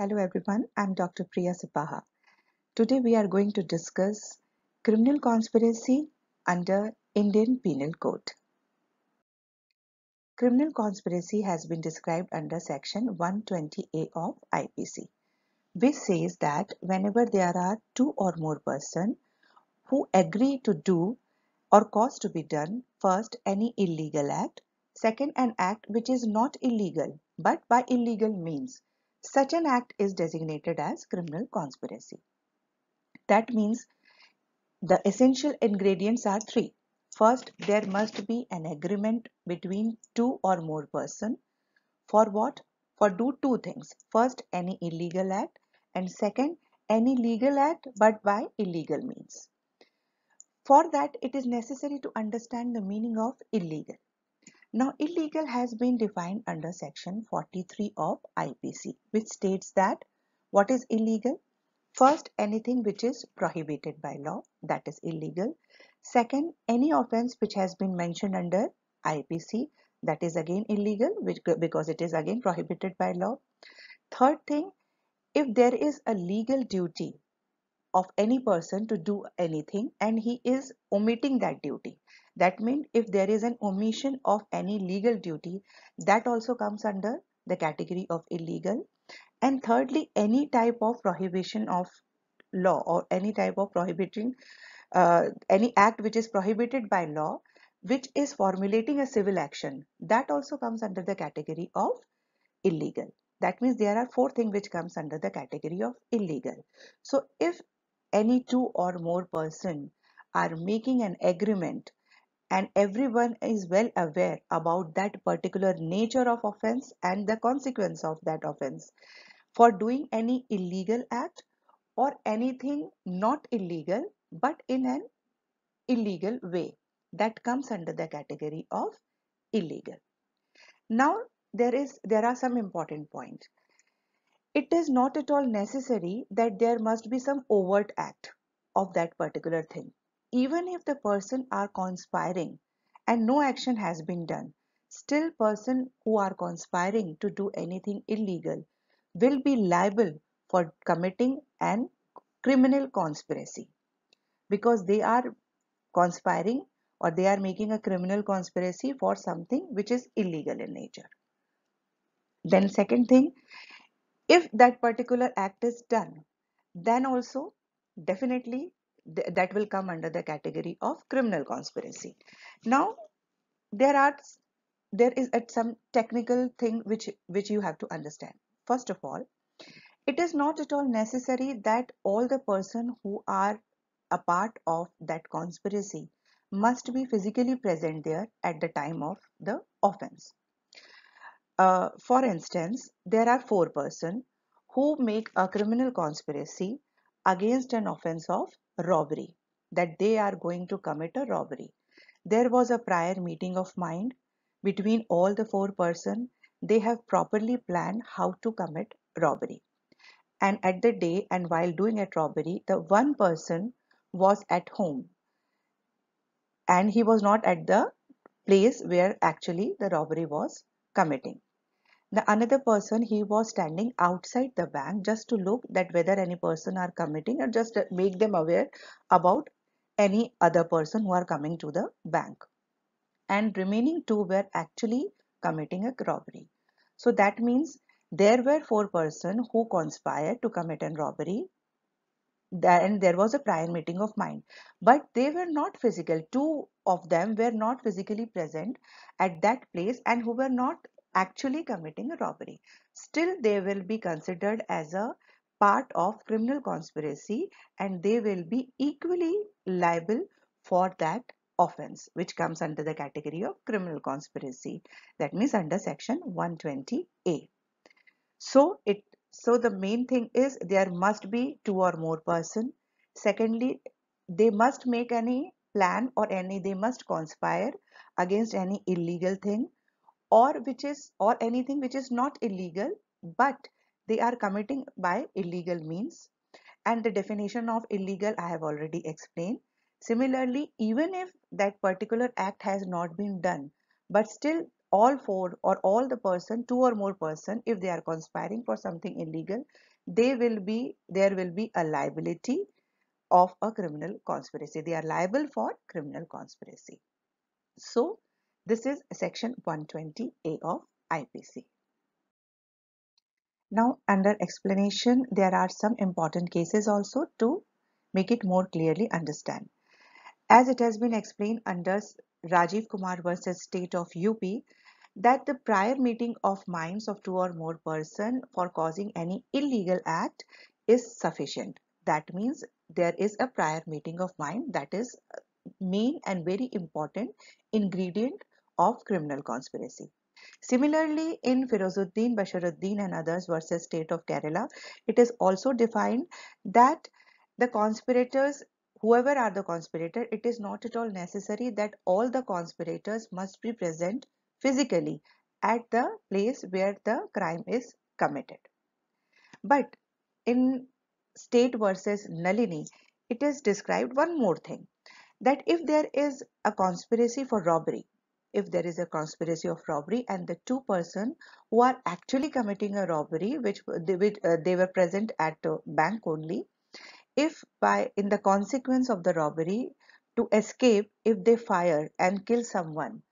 Hello everyone, I'm Dr. Priya Sipaha. Today we are going to discuss criminal conspiracy under Indian Penal Code. Criminal conspiracy has been described under section 120A of IPC, This says that whenever there are two or more persons who agree to do or cause to be done first any illegal act, second an act which is not illegal but by illegal means such an act is designated as criminal conspiracy. That means the essential ingredients are three. First, there must be an agreement between two or more persons. For what? For do two things. First, any illegal act and second, any legal act but by illegal means. For that, it is necessary to understand the meaning of illegal. Now illegal has been defined under section 43 of IPC which states that what is illegal? First anything which is prohibited by law that is illegal. Second any offense which has been mentioned under IPC that is again illegal which, because it is again prohibited by law. Third thing if there is a legal duty of any person to do anything and he is omitting that duty that means if there is an omission of any legal duty, that also comes under the category of illegal. And thirdly, any type of prohibition of law or any type of prohibiting uh, any act which is prohibited by law which is formulating a civil action that also comes under the category of illegal that means there are four things which comes under the category of illegal so if any two or more person are making an agreement and everyone is well aware about that particular nature of offense and the consequence of that offense for doing any illegal act or anything not illegal but in an illegal way that comes under the category of illegal now there is there are some important points it is not at all necessary that there must be some overt act of that particular thing even if the person are conspiring and no action has been done still person who are conspiring to do anything illegal will be liable for committing an criminal conspiracy because they are conspiring or they are making a criminal conspiracy for something which is illegal in nature then second thing if that particular act is done then also definitely th that will come under the category of criminal conspiracy now there are there is some technical thing which which you have to understand first of all it is not at all necessary that all the person who are a part of that conspiracy must be physically present there at the time of the offense uh, for instance there are four person who make a criminal conspiracy against an offense of robbery, that they are going to commit a robbery. There was a prior meeting of mind between all the four person. They have properly planned how to commit robbery. And at the day and while doing a robbery, the one person was at home and he was not at the place where actually the robbery was committing the another person he was standing outside the bank just to look that whether any person are committing or just make them aware about any other person who are coming to the bank and remaining two were actually committing a robbery so that means there were four person who conspired to commit a robbery and there was a prior meeting of mind but they were not physical two of them were not physically present at that place and who were not actually committing a robbery. Still, they will be considered as a part of criminal conspiracy and they will be equally liable for that offense which comes under the category of criminal conspiracy that means under section 120a so it so the main thing is there must be two or more person secondly they must make any plan or any they must conspire against any illegal thing or which is or anything which is not illegal but they are committing by illegal means and the definition of illegal I have already explained. Similarly, even if that particular act has not been done but still all four or all the person two or more person if they are conspiring for something illegal they will be there will be a liability of a criminal conspiracy they are liable for criminal conspiracy so this is section 120A of IPC. Now under explanation, there are some important cases also to make it more clearly understand. As it has been explained under Rajiv Kumar versus State of UP, that the prior meeting of minds of two or more person for causing any illegal act is sufficient. That means there is a prior meeting of mind that is uh, main and very important ingredient of criminal conspiracy. Similarly, in Firozuddin Basharuddin and others versus state of Kerala, it is also defined that the conspirators whoever are the conspirator it is not at all necessary that all the conspirators must be present physically at the place where the crime is committed but in state versus nalini it is described one more thing that if there is a conspiracy for robbery if there is a conspiracy of robbery and the two person who are actually committing a robbery which, which uh, they were present at the bank only if by in the consequence of the robbery to escape if they fire and kill someone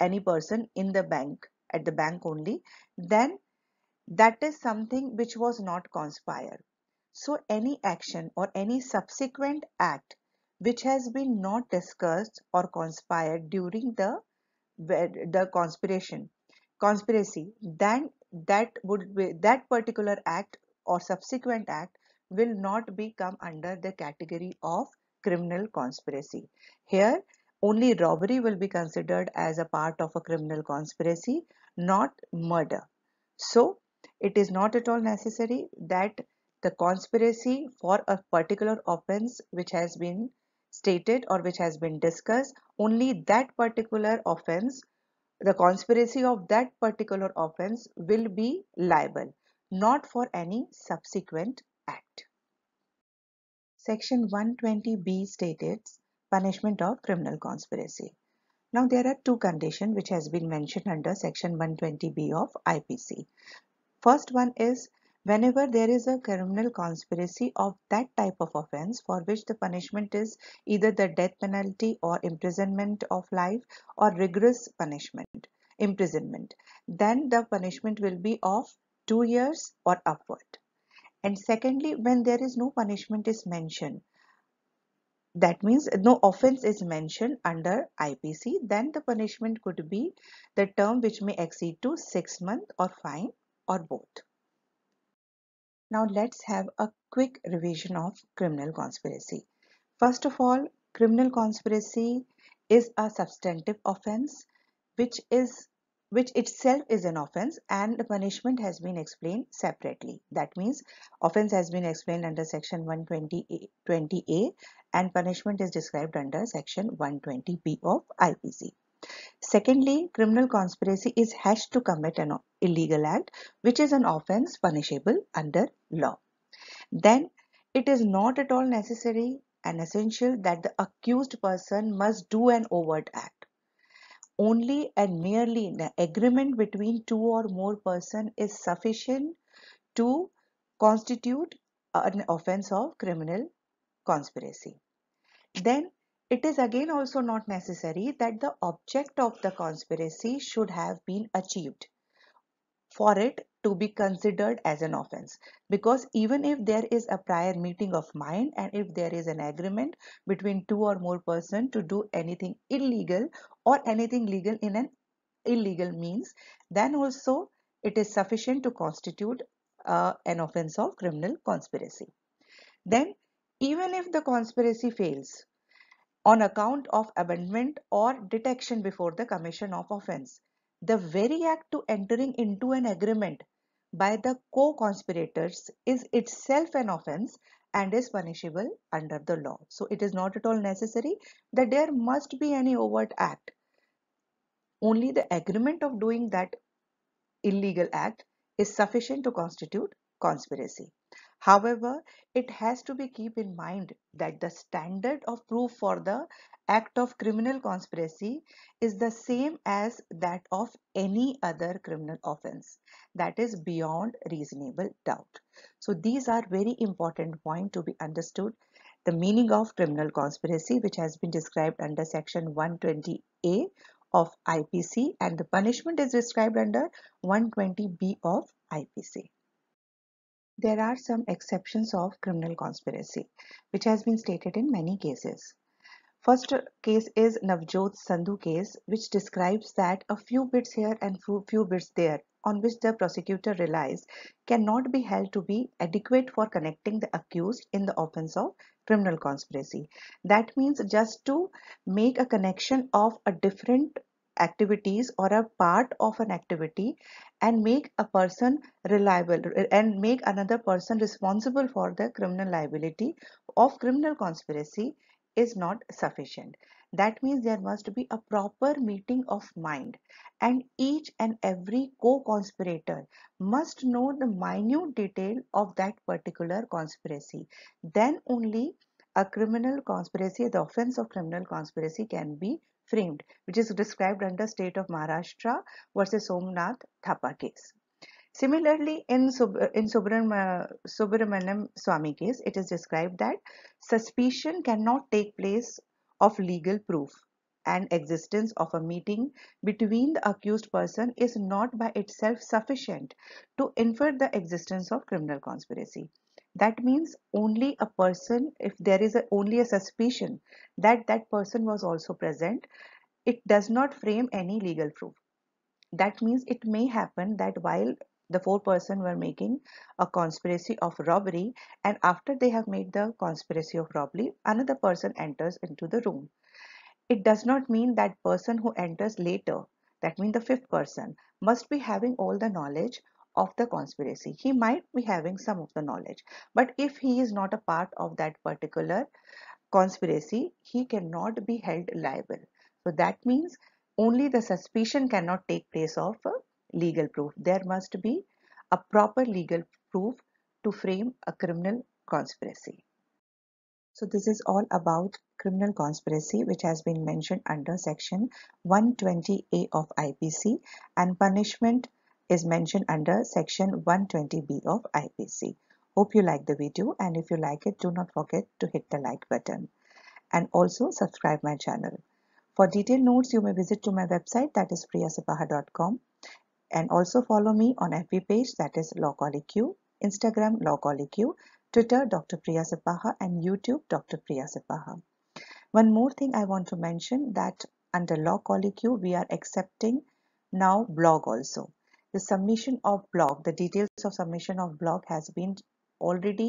any person in the bank at the bank only then that is something which was not conspire so any action or any subsequent act which has been not discussed or conspired during the the conspiration conspiracy then that would be that particular act or subsequent act will not be come under the category of criminal conspiracy here only robbery will be considered as a part of a criminal conspiracy not murder so it is not at all necessary that the conspiracy for a particular offense which has been stated or which has been discussed, only that particular offense, the conspiracy of that particular offense will be liable, not for any subsequent act. Section 120B states punishment of criminal conspiracy. Now there are two conditions which has been mentioned under section 120B of IPC. First one is Whenever there is a criminal conspiracy of that type of offense for which the punishment is either the death penalty or imprisonment of life or rigorous punishment, imprisonment, then the punishment will be of two years or upward. And secondly, when there is no punishment is mentioned, that means no offense is mentioned under IPC, then the punishment could be the term which may exceed to six months or fine or both. Now let's have a quick revision of criminal conspiracy. First of all, criminal conspiracy is a substantive offense which is which itself is an offense and the punishment has been explained separately. That means offense has been explained under section 120A and punishment is described under section 120B of IPC. Secondly, criminal conspiracy is hatched to commit an illegal act, which is an offense punishable under law. Then it is not at all necessary and essential that the accused person must do an overt act. Only and merely the agreement between two or more person is sufficient to constitute an offense of criminal conspiracy. Then it is again also not necessary that the object of the conspiracy should have been achieved for it to be considered as an offense because even if there is a prior meeting of mind and if there is an agreement between two or more person to do anything illegal or anything legal in an illegal means then also it is sufficient to constitute uh, an offense of criminal conspiracy then even if the conspiracy fails on account of abandonment or detection before the commission of offense. The very act to entering into an agreement by the co-conspirators is itself an offense and is punishable under the law. So it is not at all necessary that there must be any overt act. Only the agreement of doing that illegal act is sufficient to constitute conspiracy. However, it has to be keep in mind that the standard of proof for the act of criminal conspiracy is the same as that of any other criminal offense that is beyond reasonable doubt. So these are very important point to be understood. The meaning of criminal conspiracy which has been described under section 120A of IPC and the punishment is described under 120B of IPC. There are some exceptions of criminal conspiracy, which has been stated in many cases. First case is Navjot Sandhu case, which describes that a few bits here and few bits there on which the prosecutor relies cannot be held to be adequate for connecting the accused in the offense of criminal conspiracy. That means just to make a connection of a different activities or a part of an activity and make a person reliable and make another person responsible for the criminal liability of criminal conspiracy is not sufficient. That means there must be a proper meeting of mind and each and every co-conspirator must know the minute detail of that particular conspiracy. Then only a criminal conspiracy, the offense of criminal conspiracy can be framed, which is described under state of Maharashtra versus Somnath Thapa case. Similarly, in, Sub in Subram uh, Subramaniam Swami case, it is described that suspicion cannot take place of legal proof and existence of a meeting between the accused person is not by itself sufficient to infer the existence of criminal conspiracy that means only a person if there is a, only a suspicion that that person was also present it does not frame any legal proof that means it may happen that while the four person were making a conspiracy of robbery and after they have made the conspiracy of robbery another person enters into the room it does not mean that person who enters later that means the fifth person must be having all the knowledge of the conspiracy. He might be having some of the knowledge, but if he is not a part of that particular conspiracy, he cannot be held liable. So that means only the suspicion cannot take place of uh, legal proof. There must be a proper legal proof to frame a criminal conspiracy. So this is all about criminal conspiracy which has been mentioned under section 120A of IPC and punishment is mentioned under section 120b of IPC. Hope you like the video and if you like it do not forget to hit the like button and also subscribe my channel. For detailed notes you may visit to my website that is priyasapaha.com and also follow me on FB page that is LawColliQ, Instagram LawColliQ, Twitter Dr. Priya Sapaha and YouTube Dr. Priya Sapaha. One more thing I want to mention that under Law we are accepting now blog also the submission of blog the details of submission of blog has been already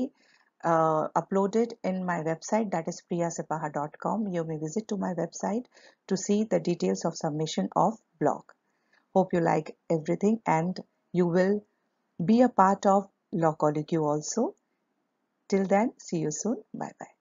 uh, uploaded in my website that is priyasepaha.com. you may visit to my website to see the details of submission of blog hope you like everything and you will be a part of law Colleague. also till then see you soon bye bye